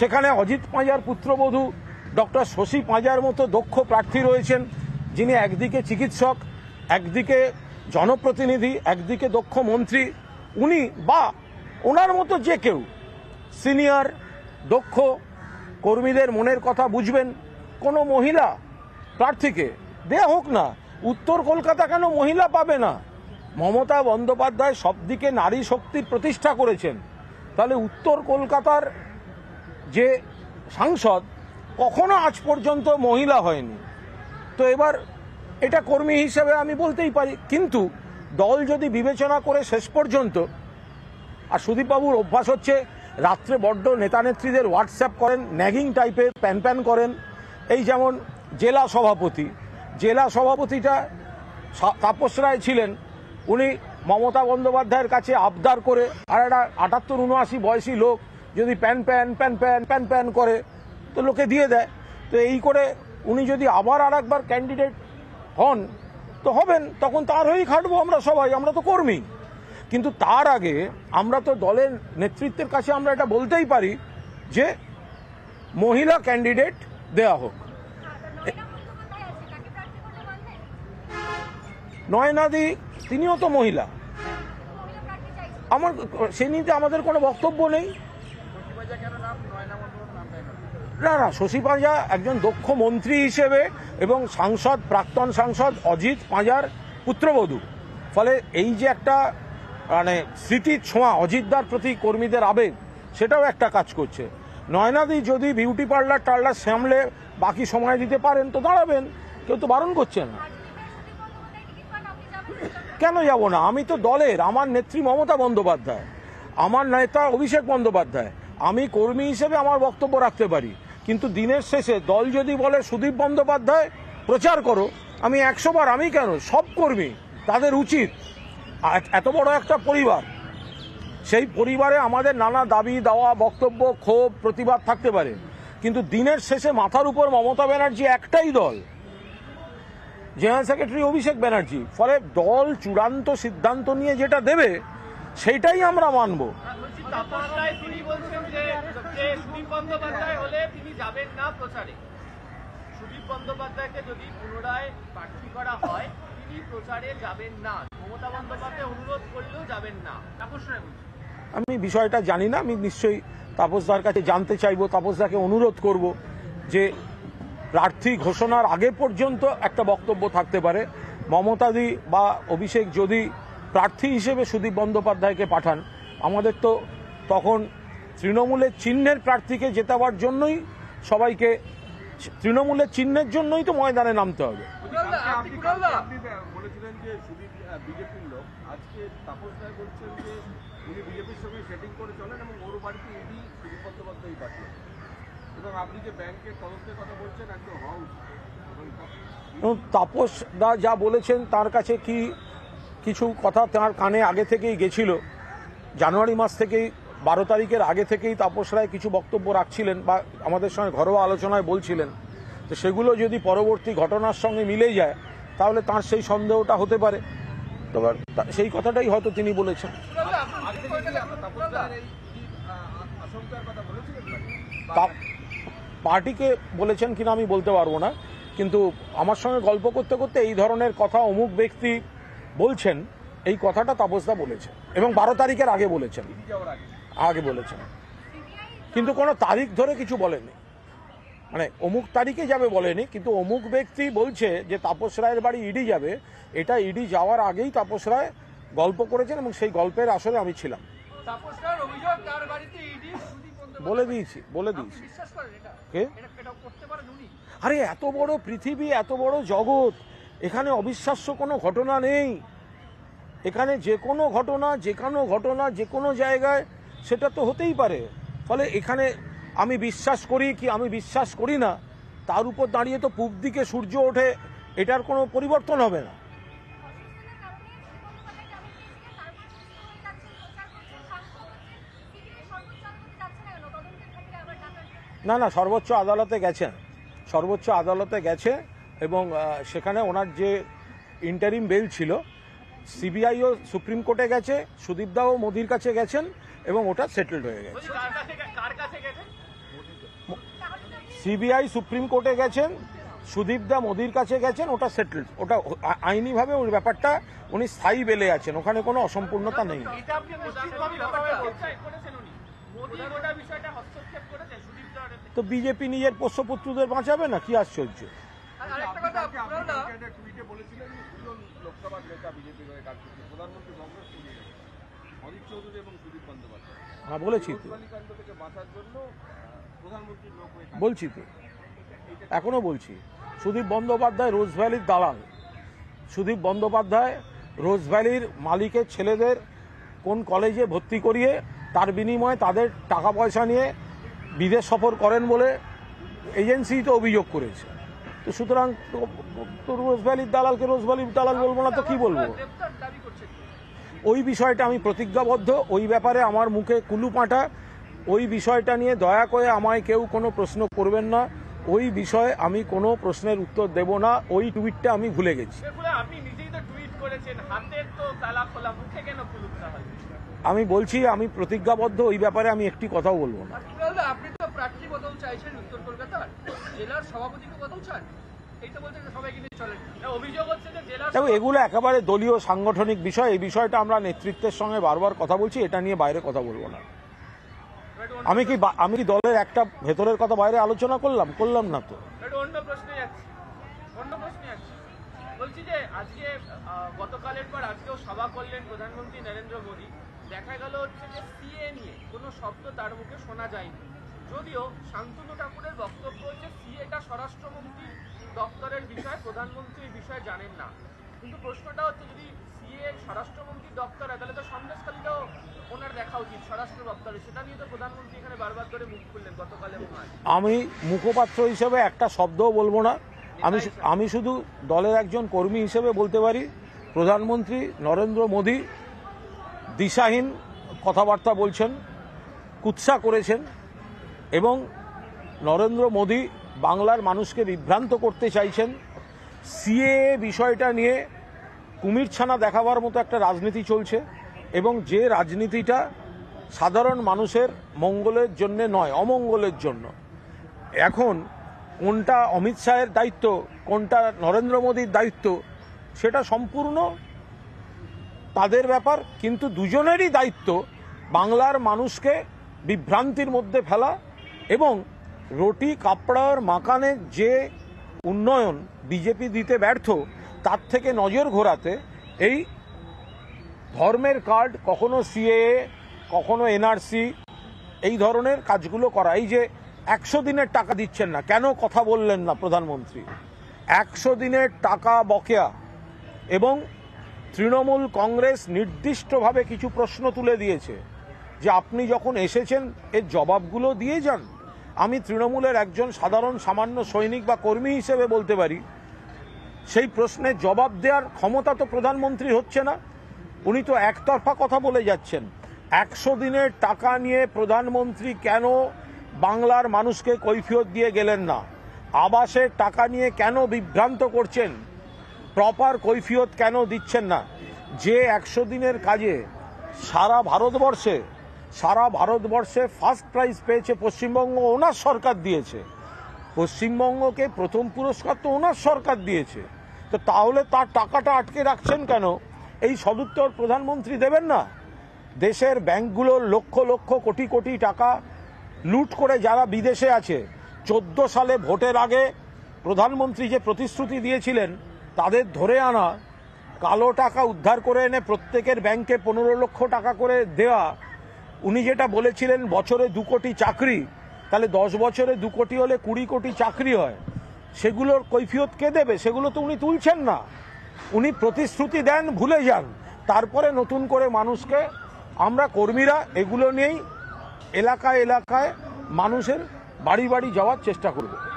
সেখানে অজিত পাঁজার পুত্রবধূ ডক্টর শশী পাঁজার মতো দক্ষ প্রার্থী রয়েছেন যিনি একদিকে চিকিৎসক একদিকে জনপ্রতিনিধি একদিকে দক্ষ মন্ত্রী উনি বা ওনার মতো যে কেউ সিনিয়র দক্ষ কর্মীদের মনের কথা বুঝবেন কোনো মহিলা প্রার্থীকে দেয়া হোক না উত্তর কলকাতা কেন মহিলা পাবে না মমতা বন্দ্যোপাধ্যায় সবদিকে নারী শক্তির প্রতিষ্ঠা করেছেন তাহলে উত্তর কলকাতার যে সাংসদ কখনো আজ পর্যন্ত মহিলা হয়নি তো এবার এটা কর্মী হিসেবে আমি বলতেই পারি কিন্তু দল যদি বিবেচনা করে শেষ পর্যন্ত আর সুদীপবাবুর অভ্যাস হচ্ছে রাত্রে বড্ড নেতানেত্রীদের হোয়াটসঅ্যাপ করেন ন্যাগিং টাইপের প্যান প্যান করেন এই যেমন জেলা সভাপতি জেলা সভাপতিটা তাপস রায় ছিলেন উনি মমতা বন্দ্যোপাধ্যায়ের কাছে আবদার করে আর একটা আটাত্তর উনআশি বয়সী লোক যদি প্যান প্যান প্যান প্যান প্যান প্যান করে তো লোকে দিয়ে দেয় তো এই করে উনি যদি আবার আর একবার ক্যান্ডিডেট হন তো হবেন তখন তার হয়েই খাটবো আমরা সবাই আমরা তো কর্মী কিন্তু তার আগে আমরা তো দলের নেতৃত্বের কাছে আমরা এটা বলতেই পারি যে মহিলা ক্যান্ডিডেট দেয়া হোক নয়নাদি তিনিও তো মহিলা আমার সে নিতে আমাদের কোনো বক্তব্য নেই না না শশী পাঁজা একজন দক্ষ মন্ত্রী হিসেবে এবং সাংসদ প্রাক্তন সাংসদ অজিত পাঁজার পুত্রবধূ ফলে এই যে একটা মানে স্মৃতির ছোঁয়া অজিতদার প্রতি কর্মীদের আবেগ সেটাও একটা কাজ করছে নয়নাদি যদি বিউটি পার্লার টার্লার সামলে বাকি সময় দিতে পারেন তো দাঁড়াবেন কেউ তো বারণ করছে না কেন যাব না আমি তো দলের আমার নেত্রী মমতা বন্দ্যোপাধ্যায় আমার নেতা অভিষেক বন্দ্যোপাধ্যায় আমি কর্মী হিসেবে আমার বক্তব্য রাখতে পারি কিন্তু দিনের শেষে দল যদি বলে সুদীপ বন্দ্যোপাধ্যায় প্রচার করো আমি একশো বার আমি কেন সব কর্মী তাদের উচিত এত বড় একটা পরিবার সেই পরিবারে আমাদের নানা দাবি দাওয়া বক্তব্য ক্ষোভ প্রতিবাদ থাকতে পারে কিন্তু দিনের শেষে মাথার উপর মমতা ব্যানার্জি একটাই দল জেনারেল সেক্রেটারি অভিষেক ব্যানার্জি ফলে দল চূড়ান্ত সিদ্ধান্ত নিয়ে যেটা দেবে সেটাই আমরা মানবো তিনি বলছেন যে সুদীপ বন্দ্যোপাধ্যায় হলে তিনি যাবেন না প্রচারে সুদীপ বন্দ্যোপাধ্যায়কে যদি পুনরায় প্রার্থী করা হয় তিনি প্রচারে যাবেন না মমতা বন্দ্যোপাধ্যায় অনুরোধ করলেও যাবেন না আমি বিষয়টা জানি না আমি নিশ্চয়ই তাপসদার কাছে জানতে তাপস তাপসদাকে অনুরোধ করব যে প্রার্থী ঘোষণার আগে পর্যন্ত একটা বক্তব্য থাকতে পারে মমতাদি বা অভিষেক যদি প্রার্থী হিসেবে সুদীপ বন্দ্যোপাধ্যায়কে পাঠান আমাদের তো তখন তৃণমূলের চিহ্নের প্রার্থীকে জেতাবার জন্যই সবাইকে তৃণমূলের চিহ্নের জন্যই তো ময়দানে নামতে হবে তাপস দা যা বলেছেন তার কাছে কি কিছু কথা তার কানে আগে থেকেই গেছিল জানুয়ারি মাস থেকেই বারো তারিখের আগে থেকেই তাপস রায় কিছু বক্তব্য রাখছিলেন বা আমাদের সঙ্গে ঘরোয়া আলোচনায় বলছিলেন তো সেগুলো যদি পরবর্তী ঘটনার সঙ্গে মিলে যায় তাহলে তার সেই সন্দেহটা হতে পারে তবে সেই কথাটাই হয়তো তিনি বলেছেন পার্টিকে বলেছেন কিনা আমি বলতে পারবো না কিন্তু আমার সঙ্গে গল্প করতে করতে এই ধরনের কথা অমুক ব্যক্তি বলছেন এই কথাটা তাপসদা বলেছেন এবং বারো তারিখের আগে বলেছেন আগে বলেছেন কিন্তু কোনো তারিখ ধরে কিছু বলেনি মানে অমুক তারিখে যাবে বলেনি কিন্তু অমুক ব্যক্তি বলছে যে তাপস রায়ের বাড়ি ইডি যাবে এটা ইডি যাওয়ার আগেই তাপস রায় গল্প করেছেন এবং সেই গল্পের আসরে আমি ছিলাম বলে দিয়েছি বলে দিয়েছি কে আরে এত বড় পৃথিবী এত বড় জগৎ এখানে অবিশ্বাস্য কোনো ঘটনা নেই এখানে যে কোনো ঘটনা যে কোনো ঘটনা যে কোনো জায়গায় সেটা তো হতেই পারে ফলে এখানে আমি বিশ্বাস করি কি আমি বিশ্বাস করি না তার উপর দাঁড়িয়ে তো পূব দিকে সূর্য ওঠে এটার কোনো পরিবর্তন হবে না না না সর্বোচ্চ আদালতে গেছেন সর্বোচ্চ আদালতে গেছে এবং সেখানে ওনার যে ইন্টারিম বেল ছিল সিবিআইও সুপ্রিম কোর্টে গেছে সুদীপদাও মোদির কাছে গেছেন এবং ওটা সেটেলড হয়ে গেছে সিবিআই সুপ্রিম কোর্টে গেছেন সুদীপদা মোদির কাছে গেছেন ওটা সেটেলড ওটা আইনিভাবে ওই ব্যাপারটা উনি স্থায়ী বেলে আছেন ওখানে কোনো অসম্পূর্ণতা নেই তো বিজেপি নিজের পোষ্যপুত্রদের বাঁচাবে না কি আশ্চর্য প্রধানমন্ত্রী হ্যাঁ বলেছি তো বলছি তো এখনও বলছি সুদীপ বন্দ্যোপাধ্যায় রোজ ভ্যালির দালাল সুদীপ বন্দ্যোপাধ্যায় রোজ ভ্যালির মালিকের ছেলেদের কোন কলেজে ভর্তি করিয়ে তার বিনিময়ে তাদের টাকা পয়সা নিয়ে বিদেশ সফর করেন বলে এজেন্সি তো অভিযোগ করেছে তো সুতরাং তো রোজ ভ্যালির দালালকে রোজ ভ্যালির দালাল বলবো না তো কী বলবো ওই বিষয়টা আমি প্রতিজ্ঞাবদ্ধ ওই ব্যাপারে আমার মুখে কুলু পাঁটা ওই বিষয়টা নিয়ে দয়া করে আমায় কেউ কোনো প্রশ্ন করবেন না ওই বিষয়ে আমি কোনো প্রশ্নের উত্তর দেব না ওই টুইটটা আমি ভুলে গেছি আমি বলছি আমি প্রতিজ্ঞাবদ্ধ ওই ব্যাপারে আমি একটি কথাও বলবো না আপনি তো প্রার্থী বদল চাইছেন উত্তর কলকাতার জেলার সভাপতিকে বদল চান দেখো এগুলো একেবারে দলীয় সাংগঠনিক বিষয় এই বিষয়টা আমরা নেতৃত্বের সঙ্গে বারবার কথা বলছি এটা নিয়ে বাইরে কথা বলবো না আমি কি আমি কি দলের একটা ভেতরের কথা বাইরে আলোচনা করলাম করলাম না তো দেখা গেল হচ্ছে যে সিএ নিয়ে কোনো শব্দ তার মুখে শোনা যায়নি যদিও শান্তনু ঠাকুরের বক্তব্য হচ্ছে এটা স্বরাষ্ট্রমন্ত্রী দপ্তরের বিষয় প্রধানমন্ত্রী এই বিষয়ে জানেন না কিন্তু প্রশ্নটা হচ্ছে যদি সিএ স্বরাষ্ট্রমন্ত্রী দপ্তর হয় তাহলে তো সন্দেশকালীটাও ওনার দেখা উচিত স্বরাষ্ট্র দপ্তরে সেটা নিয়ে তো প্রধানমন্ত্রী এখানে বারবার করে মুখ খুললেন গতকাল এবং আমি মুখপাত্র হিসেবে একটা শব্দও বলবো না আমি আমি শুধু দলের একজন কর্মী হিসেবে বলতে পারি প্রধানমন্ত্রী নরেন্দ্র মোদী দিশাহীন কথাবার্তা বলছেন কুৎসা করেছেন এবং নরেন্দ্র মোদী বাংলার মানুষকে বিভ্রান্ত করতে চাইছেন সিএ বিষয়টা নিয়ে কুমিরছানা দেখাবার মতো একটা রাজনীতি চলছে এবং যে রাজনীতিটা সাধারণ মানুষের মঙ্গলের জন্য নয় অমঙ্গলের জন্য এখন কোনটা অমিত শাহের দায়িত্ব কোনটা নরেন্দ্র মোদীর দায়িত্ব সেটা সম্পূর্ণ তাদের ব্যাপার কিন্তু দুজনেরই দায়িত্ব বাংলার মানুষকে বিভ্রান্তির মধ্যে ফেলা এবং রুটি কাপড়ার মাকানের যে উন্নয়ন বিজেপি দিতে ব্যর্থ তার থেকে নজর ঘোরাতে এই ধর্মের কার্ড কখনো সিএএ কখনো এনআরসি এই ধরনের কাজগুলো করা এই যে একশো দিনের টাকা দিচ্ছেন না কেন কথা বললেন না প্রধানমন্ত্রী একশো দিনের টাকা বকেয়া এবং তৃণমূল কংগ্রেস নির্দিষ্টভাবে কিছু প্রশ্ন তুলে দিয়েছে যে আপনি যখন এসেছেন এর জবাবগুলো দিয়ে যান আমি তৃণমূলের একজন সাধারণ সামান্য সৈনিক বা কর্মী হিসেবে বলতে পারি সেই প্রশ্নে জবাব দেওয়ার ক্ষমতা তো প্রধানমন্ত্রী হচ্ছে না উনি তো একতরফা কথা বলে যাচ্ছেন একশো দিনের টাকা নিয়ে প্রধানমন্ত্রী কেন বাংলার মানুষকে কৈফিয়ত দিয়ে গেলেন না আবাসের টাকা নিয়ে কেন বিভ্রান্ত করছেন প্রপার কৈফিয়ত কেন দিচ্ছেন না যে একশো দিনের কাজে সারা ভারতবর্ষে সারা ভারতবর্ষে ফার্স্ট প্রাইজ পেয়েছে পশ্চিমবঙ্গ ওনার সরকার দিয়েছে পশ্চিমবঙ্গকে প্রথম পুরস্কার তো ওনার সরকার দিয়েছে তো তাহলে তার টাকাটা আটকে রাখছেন কেন এই সদুত্তর প্রধানমন্ত্রী দেবেন না দেশের ব্যাংকগুলোর লক্ষ লক্ষ কোটি কোটি টাকা লুট করে যারা বিদেশে আছে চোদ্দো সালে ভোটের আগে প্রধানমন্ত্রী যে প্রতিশ্রুতি দিয়েছিলেন তাদের ধরে আনা কালো টাকা উদ্ধার করে এনে প্রত্যেকের ব্যাংকে পনেরো লক্ষ টাকা করে দেওয়া উনি যেটা বলেছিলেন বছরে দু কোটি চাকরি তাহলে দশ বছরে দু কোটি হলে কুড়ি কোটি চাকরি হয় সেগুলোর কৈফিয়ত কে দেবে সেগুলো তো উনি তুলছেন না উনি প্রতিশ্রুতি দেন ভুলে যান তারপরে নতুন করে মানুষকে আমরা কর্মীরা এগুলো নিয়েই এলাকায় এলাকায় মানুষের বাড়ি বাড়ি যাওয়ার চেষ্টা করব